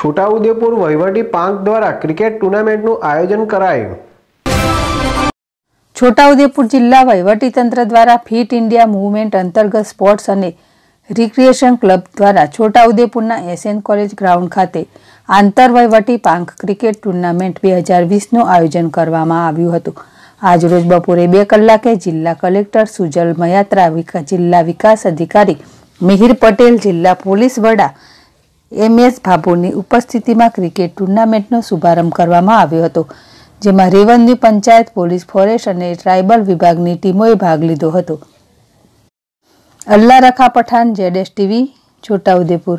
છોટાઉદેપુર વહીવટી પાંખ દ્વારા ક્રિકેટ ટુર્નામેન્ટનું આયોજન કરાયું છોટાઉદેપુર જિલ્લા વહીવટી તંત્ર દ્વારા ફિટ ઇન્ડિયા મુવમેન્ટ અંતર્ગત સ્પોર્ટ્સ અને રિક્રિએશન ક્લબ દ્વારા છોટાઉદેપુરના એસએન કોલેજ ગ્રાઉન્ડ ખાતે આંતર વહીવટી પાંખ ક્રિકેટ ટુર્નામેન્ટ બે હજાર વીસનું આયોજન કરવામાં આવ્યું હતું આજરોજ બપોરે બે કલાકે જિલ્લા કલેક્ટર સુજલ મયાત્રા જિલ્લા વિકાસ અધિકારી મિહિર પટેલ જિલ્લા પોલીસ વડા એમએસ ભાભોની ઉપસ્થિતિમાં ક્રિકેટ ટુર્નામેન્ટનો શુભારંભ કરવામાં આવ્યો હતો જેમાં રેવન્યુ પંચાયત પોલીસ ફોરેસ્ટ અને ટ્રાઇબલ વિભાગની ટીમોએ ભાગ લીધો હતો અલ્લા રખા પઠાણ જેડેશ ટીવી છોટાઉદેપુર